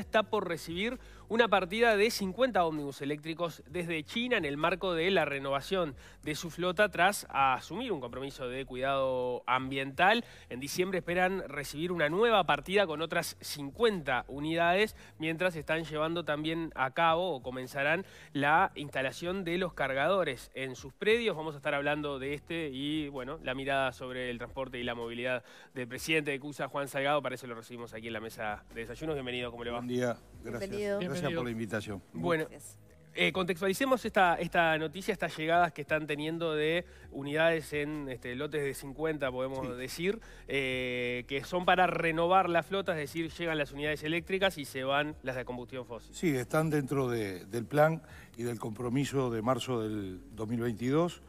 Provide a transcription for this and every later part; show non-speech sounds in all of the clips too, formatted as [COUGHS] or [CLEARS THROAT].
está por recibir una partida de 50 ómnibus eléctricos desde China en el marco de la renovación de su flota tras asumir un compromiso de cuidado ambiental. En diciembre esperan recibir una nueva partida con otras 50 unidades, mientras están llevando también a cabo o comenzarán la instalación de los cargadores en sus predios. Vamos a estar hablando de este y, bueno, la mirada sobre el transporte y la movilidad del presidente de CUSA, Juan Salgado. Para eso lo recibimos aquí en la mesa de desayunos. Bienvenido, ¿cómo le va? Buen día, gracias gracias por la invitación. Bueno, eh, contextualicemos esta, esta noticia, estas llegadas que están teniendo de unidades en este, lotes de 50, podemos decir, eh, que son para renovar la flota, es decir, llegan las unidades eléctricas y se van las de combustión fósil. Sí, están dentro del plan y del compromiso de marzo del 2022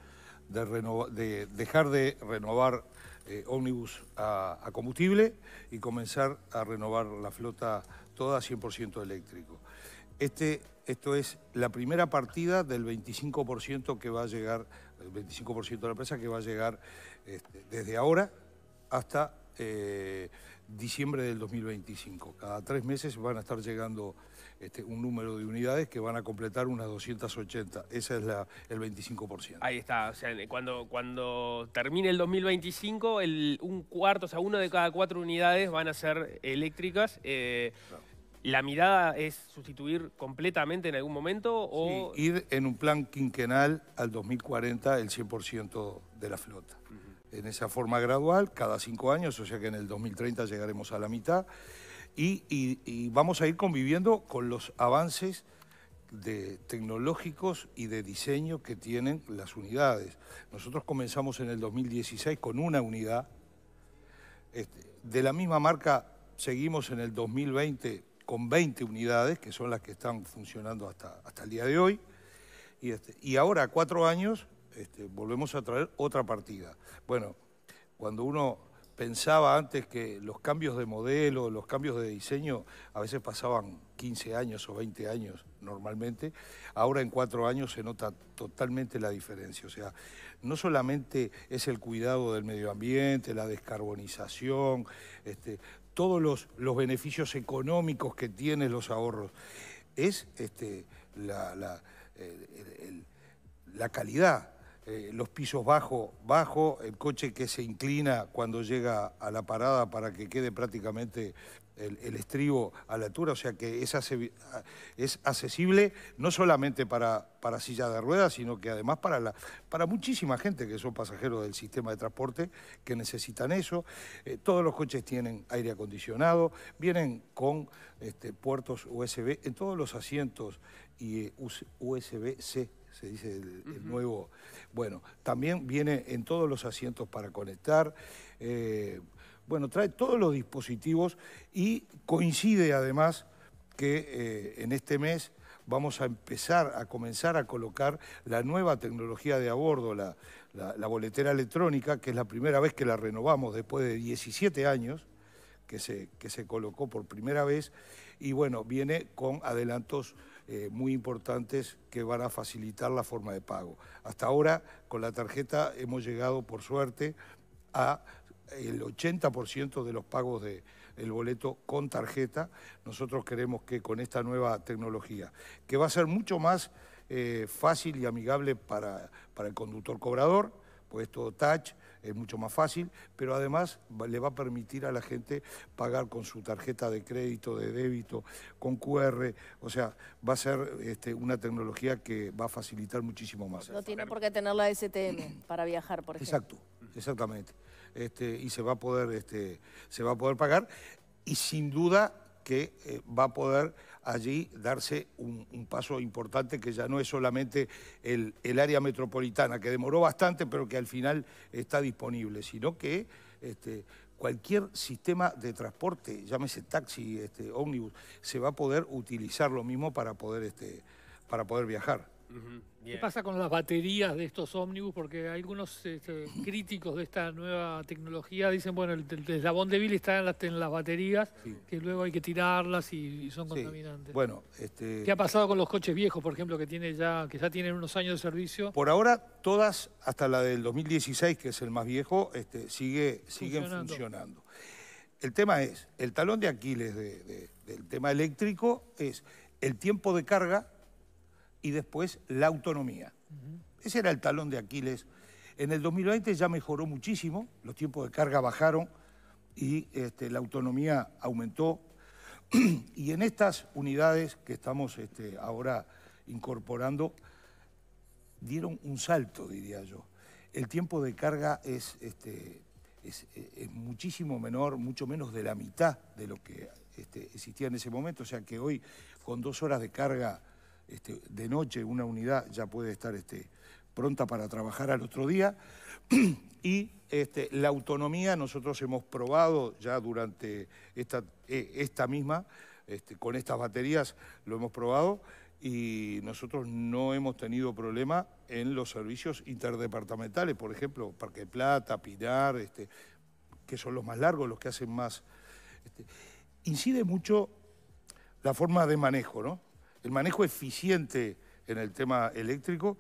de, de dejar de renovar eh, ómnibus a, combustible y comenzar a renovar la flota toda 100% eléctrico. Este, esto es la primera partida del 25% que va a llegar, el 25% de la empresa que va a llegar este, desde ahora hasta eh, diciembre del 2025. Cada tres meses van a estar llegando este, un número de unidades que van a completar unas 280. Ese es la, el 25%. Ahí está. O sea, cuando, cuando termine el 2025, un cuarto, o sea, una de cada cuatro unidades van a ser eléctricas. Eh, ¿La mirada es sustituir completamente en algún momento o...? ir en un plan quinquenal al 2040 el 100% de la flota en esa forma gradual, cada cinco años, o sea que en el 2030 llegaremos a la mitad, y, vamos a ir conviviendo con los avances de tecnológicos y de diseño que tienen las unidades. Nosotros comenzamos en el 2016 con una unidad, este, de la misma marca seguimos en el 2020 con 20 unidades, que son las que están funcionando hasta, hasta el día de hoy, y, este, ahora, cuatro años, este, volvemos a traer otra partida. Bueno, cuando uno pensaba antes que los cambios de modelo, los cambios de diseño, a veces pasaban 15 años o 20 años normalmente, ahora en cuatro años se nota totalmente la diferencia. O sea, no solamente es el cuidado del medio ambiente, la descarbonización, este, todos los, beneficios económicos que tienen los ahorros, es este, la, la, la calidad eh, los pisos bajo, bajo, el coche que se inclina cuando llega a la parada para que quede prácticamente el, estribo a la altura, o sea que es, es accesible no solamente para, para silla de ruedas, sino que además para, la, para muchísima gente que son pasajeros del sistema de transporte que necesitan eso. Eh, todos los coches tienen aire acondicionado, vienen con este, puertos USB en todos los asientos y eh, USB-C se dice el, nuevo. Bueno, también viene en todos los asientos para conectar. Eh, bueno, trae todos los dispositivos y coincide además que eh, en este mes vamos a empezar a comenzar a colocar la nueva tecnología de a bordo, la, boletera electrónica, que es la primera vez que la renovamos después de 17 años. Que se, que se, colocó por primera vez y bueno, viene con adelantos eh, muy importantes que van a facilitar la forma de pago. Hasta ahora, con la tarjeta hemos llegado, por suerte, a el 80% de los pagos de, boleto con tarjeta. Nosotros queremos que con esta nueva tecnología, que va a ser mucho más eh, fácil y amigable para, para el conductor cobrador, pues todo touch, es mucho más fácil, pero además le va a permitir a la gente pagar con su tarjeta de crédito, de débito, con QR, o sea, va a ser este, una tecnología que va a facilitar muchísimo más. No tiene por qué tener la STM para viajar, por ejemplo. Exacto, exactamente. Este, y se va a poder, este, se va a poder pagar y sin duda que eh, va a poder allí darse un, paso importante que ya no es solamente el, área metropolitana, que demoró bastante, pero que al final está disponible, sino que este, cualquier sistema de transporte, llámese taxi, este, ómnibus, se va a poder utilizar lo mismo para poder, este, para poder viajar. ¿Qué pasa con las baterías de estos ómnibus? Porque algunos este, críticos de esta nueva tecnología dicen, bueno, el, el eslabón débil está en las, baterías, que luego hay que tirarlas y, son contaminantes. Bueno, este ¿qué ha pasado con los coches viejos, por ejemplo, que ya tienen unos años de servicio? Por ahora todas, hasta la del 2016, que es el más viejo, este, sigue siguen funcionando. El tema es el talón de Aquiles del tema eléctrico es el tiempo de carga y después la autonomía. Ese era el talón de Aquiles. En el 2020 ya mejoró muchísimo, los tiempos de carga bajaron y este, la autonomía aumentó. [CLEARS THROAT] y en estas unidades que estamos este, ahora incorporando, dieron un salto, diría yo. El tiempo de carga es, este, es muchísimo menor, mucho menos de la mitad de lo que existía en ese momento, o sea que hoy con dos horas de carga este, de noche una unidad ya puede estar este, pronta para trabajar al otro día. [CLEARS THROAT] y este, la autonomía nosotros hemos probado ya durante esta, e, esta misma, este, con estas baterías lo hemos probado y nosotros no hemos tenido problema en los servicios interdepartamentales, por ejemplo, Parque Plata, Pinar, que son los más largos, los que hacen más... incide mucho la forma de manejo, ¿no? el manejo eficiente en el tema eléctrico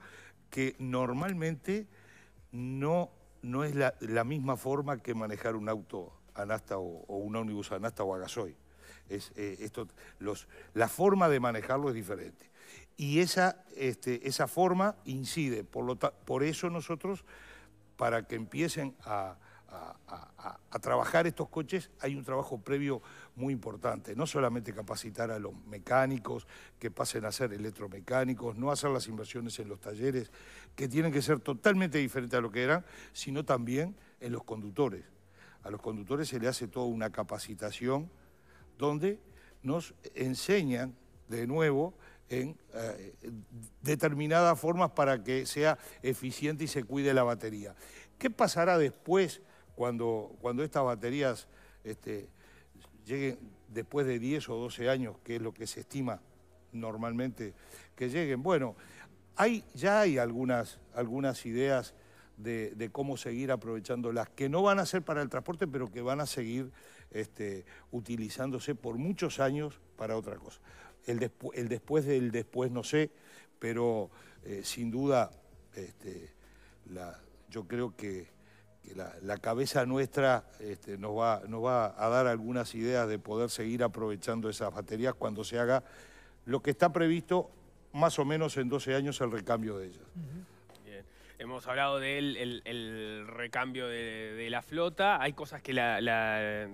que normalmente no, no es la, misma forma que manejar un auto anasta o, un ómnibus anasta o a gasoil. Es, eh, esto, los, la forma de manejarlo es diferente. Y esa, este, esa forma incide, por, lo por eso nosotros, para que empiecen a, a, trabajar estos coches hay un trabajo previo muy importante. No solamente capacitar a los mecánicos, que pasen a ser electromecánicos, no hacer las inversiones en los talleres, que tienen que ser totalmente diferentes a lo que eran, sino también en los conductores. A los conductores se le hace toda una capacitación donde nos enseñan de nuevo en eh, determinadas formas para que sea eficiente y se cuide la batería. ¿Qué pasará después cuando, cuando estas baterías este, lleguen después de 10 o 12 años, que es lo que se estima normalmente que lleguen. Bueno, hay, ya hay algunas, algunas ideas de, cómo seguir aprovechándolas, que no van a ser para el transporte, pero que van a seguir este, utilizándose por muchos años para otra cosa. El, después del después no sé, pero eh, sin duda este, yo creo que la, cabeza nuestra este, nos, va, nos va a dar algunas ideas de poder seguir aprovechando esas baterías cuando se haga lo que está previsto más o menos en 12 años el recambio de ellas. Bien. Hemos hablado del el, recambio de, la flota. Hay cosas que la, la...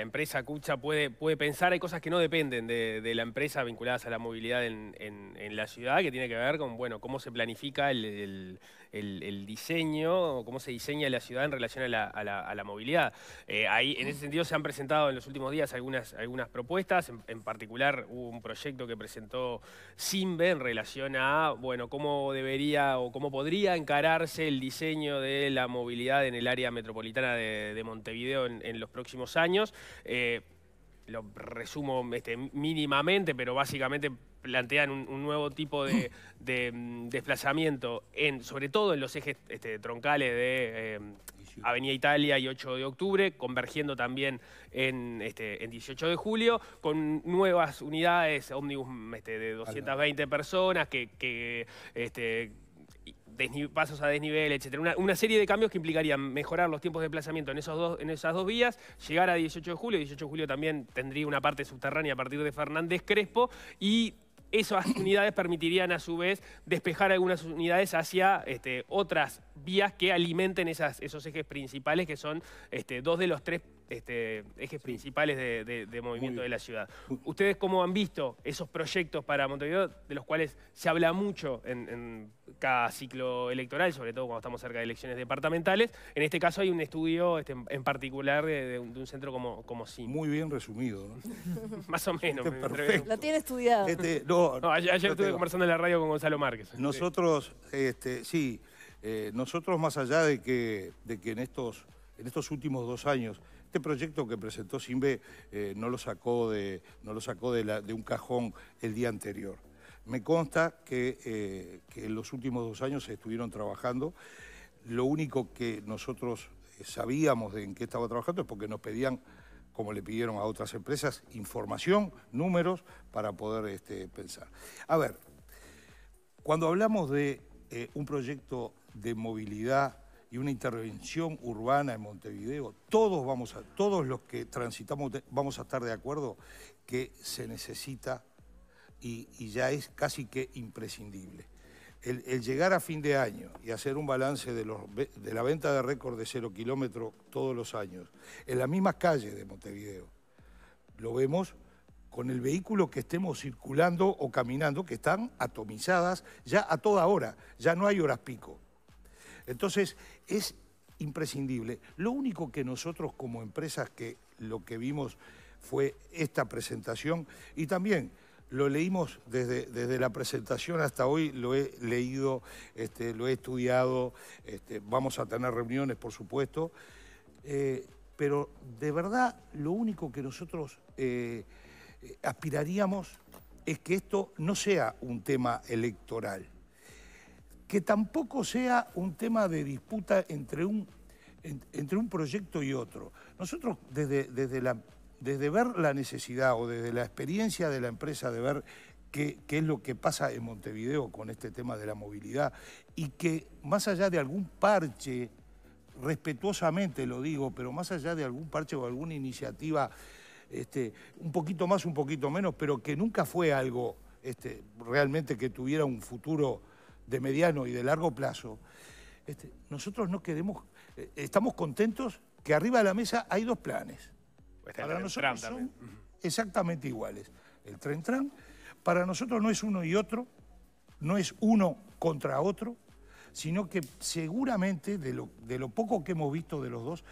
empresa Cucha puede, puede pensar, hay cosas que no dependen de, la empresa vinculadas a la movilidad en, la ciudad, que tiene que ver con bueno, cómo se planifica el, el, diseño diseño, cómo se diseña la ciudad en relación a la, movilidad. Eh, ahí, en ese sentido se han presentado en los últimos días algunas, propuestas, en, particular un proyecto que presentó Simbe en relación a, bueno, cómo debería o cómo podría encararse el diseño de la movilidad en el área metropolitana de, Montevideo en, los próximos años. Eh, lo resumo este, mínimamente, pero básicamente plantean un, nuevo tipo de, [LAUGHS] mm, desplazamiento, en, sobre todo en los ejes este, troncales de eh, Avenida Italia y 8 de octubre, convergiendo también en, 18 este, de julio, con nuevas unidades, ómnibus este, de 220 personas que... pasos a desnivel, etc. Una, serie de cambios que implicarían mejorar los tiempos de desplazamiento en, en esas dos vías, llegar a 18 de julio, 18 de julio también tendría una parte subterránea a partir de Fernández Crespo y esas [COUGHS] unidades permitirían a su vez despejar algunas unidades hacia este, otras vías que alimenten esos ejes principales que son este, dos de los tres este, ejes principales de, movimiento de la ciudad. ¿Ustedes cómo han visto esos proyectos para Montevideo, de los cuales se habla mucho en, cada ciclo electoral, sobre todo cuando estamos cerca de elecciones departamentales? En este caso hay un estudio este, en particular de, un, centro como, como CIM. Muy bien resumido, [LAUGHS] Más o menos. Este, lo tiene estudiado. ayer, estuve conversando en la radio con Gonzalo Márquez. Nosotros, sí, eh, nosotros más allá de que, en estos últimos dos años este proyecto que presentó Simbe eh, no lo sacó, de, no lo sacó de, un cajón el día anterior. Me consta que, eh, en los últimos dos años se estuvieron trabajando. Lo único que nosotros eh, sabíamos de en qué estaba trabajando es porque nos pedían como le pidieron a otras empresas, información, números para poder este, pensar. A ver, cuando hablamos de un proyecto de movilidad y una intervención urbana en Montevideo, todos, vamos a, todos los que transitamos vamos a estar de acuerdo que se necesita y, ya es casi que imprescindible. El, llegar a fin de año y hacer un balance de, de la venta de récord de cero kilómetro todos los años, en las mismas calles de Montevideo, lo vemos con el vehículo que estemos circulando o caminando, que están atomizadas ya a toda hora, ya no hay horas pico. Entonces, es imprescindible. Lo único que nosotros como empresas que lo que vimos fue esta presentación y también lo leímos desde, la presentación hasta hoy, lo he leído, este, lo he estudiado, este, vamos a tener reuniones, por supuesto, eh, pero de verdad lo único que nosotros eh, eh, aspiraríamos es que esto no sea un tema electoral que tampoco sea un tema de disputa entre un, entre un proyecto y otro. Nosotros desde, desde, la, desde ver la necesidad o desde la experiencia de la empresa de ver qué, es lo que pasa en Montevideo con este tema de la movilidad y que más allá de algún parche, respetuosamente lo digo, pero más allá de algún parche o alguna iniciativa, este, un poquito más, un poquito menos, pero que nunca fue algo este, realmente que tuviera un futuro de mediano y de largo plazo, este, nosotros no queremos, eh, estamos contentos que arriba de la mesa hay dos planes. Pues para nosotros son exactamente iguales. El tren tran para nosotros no es uno y otro, no es uno contra otro, sino que seguramente de lo, de lo poco que hemos visto de los dos,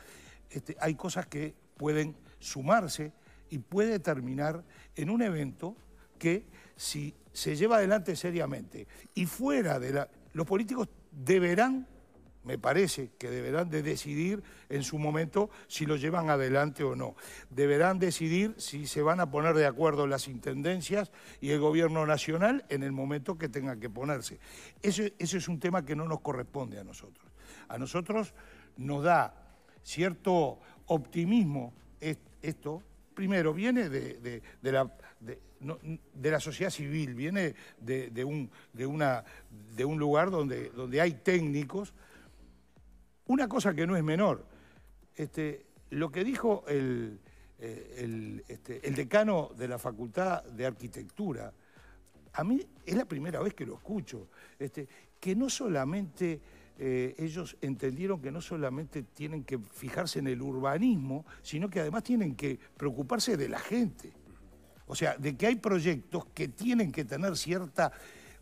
este, hay cosas que pueden sumarse y puede terminar en un evento que si se lleva adelante seriamente. Y fuera de la... Los políticos deberán, me parece que deberán de decidir en su momento si lo llevan adelante o no. Deberán decidir si se van a poner de acuerdo las intendencias y el gobierno nacional en el momento que tengan que ponerse. ese es un tema que no nos corresponde a nosotros. A nosotros nos da cierto optimismo esto. Primero, viene de, la de la sociedad civil, viene de, un, lugar donde, donde hay técnicos. Una cosa que no es menor, este, lo que dijo el, eh, este, el, decano de la Facultad de Arquitectura, a mí es la primera vez que lo escucho, este, que no solamente eh, ellos entendieron que no solamente tienen que fijarse en el urbanismo, sino que además tienen que preocuparse de la gente. O sea, de que hay proyectos que tienen que tener cierta...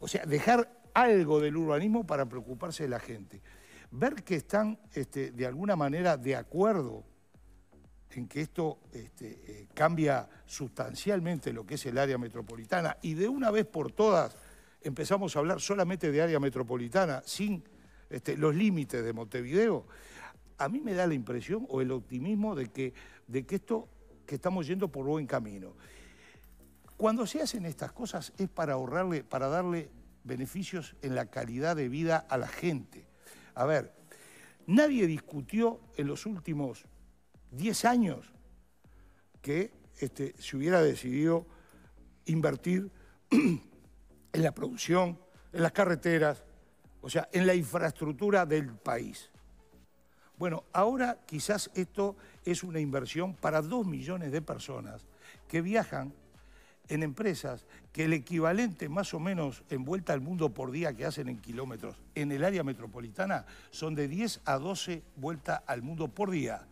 O sea, dejar algo del urbanismo para preocuparse de la gente. Ver que están este, de alguna manera de acuerdo en que esto este, eh, cambia sustancialmente lo que es el área metropolitana y de una vez por todas empezamos a hablar solamente de área metropolitana sin este, los límites de Montevideo, a mí me da la impresión o el optimismo de que, de que esto que estamos yendo por buen camino. Cuando se hacen estas cosas es para ahorrarle, para darle beneficios en la calidad de vida a la gente. A ver, nadie discutió en los últimos 10 años que este, se hubiera decidido invertir [CLEARS THROAT] en la producción, en las carreteras, o sea, en la infraestructura del país. Bueno, ahora quizás esto es una inversión para dos millones de personas que viajan en empresas que el equivalente más o menos en vuelta al mundo por día que hacen en kilómetros en el área metropolitana son de 10 a 12 vueltas al mundo por día.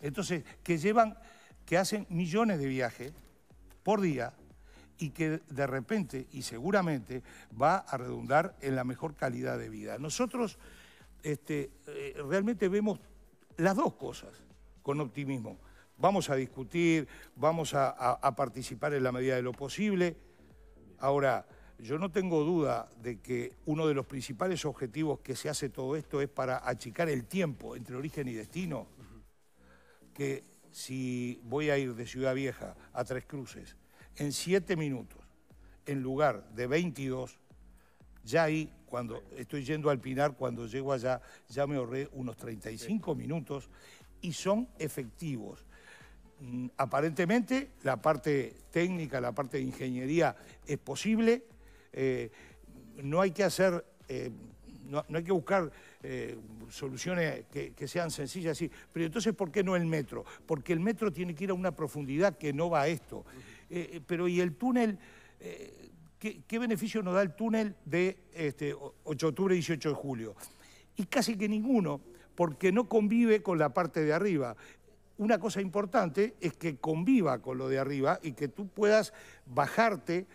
Entonces, que llevan, que hacen millones de viajes por día y que de repente y seguramente va a redundar en la mejor calidad de vida. Nosotros este, eh, realmente vemos las dos cosas con optimismo. Vamos a discutir, vamos a, participar en la medida de lo posible. Ahora, yo no tengo duda de que uno de los principales objetivos que se hace todo esto es para achicar el tiempo entre origen y destino. Que si voy a ir de Ciudad Vieja a Tres Cruces en siete minutos, en lugar de 22, ya ahí, cuando estoy yendo al Pinar, cuando llego allá, ya me ahorré unos 35 minutos y son efectivos. Mm, aparentemente la parte técnica, la parte de ingeniería es posible. Eh, no hay que hacer, eh, no, hay que buscar eh, soluciones que, sean sencillas. Pero entonces, ¿por qué no el metro? Porque el metro tiene que ir a una profundidad que no va a esto. pero ¿y el túnel? ¿qué, beneficio nos da el túnel de 8 este, de octubre y 18 de julio? Y casi que ninguno, porque no convive con la parte de arriba una cosa importante es que conviva con lo de arriba y que tú puedas bajarte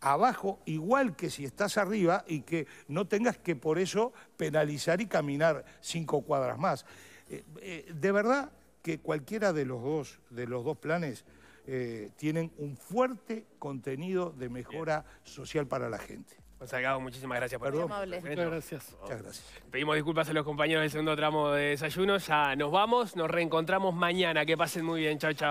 abajo igual que si estás arriba y que no tengas que por eso penalizar y caminar cinco cuadras más. Eh, eh, de verdad que cualquiera de los dos, de los dos planes eh, tienen un fuerte contenido de mejora social para la gente. Pues, Salgado, muchísimas gracias por Perdón, Muchas gracias. Pedimos disculpas a los compañeros del segundo tramo de desayuno. Ya nos vamos, nos reencontramos mañana. Que pasen muy bien. Chao, chao.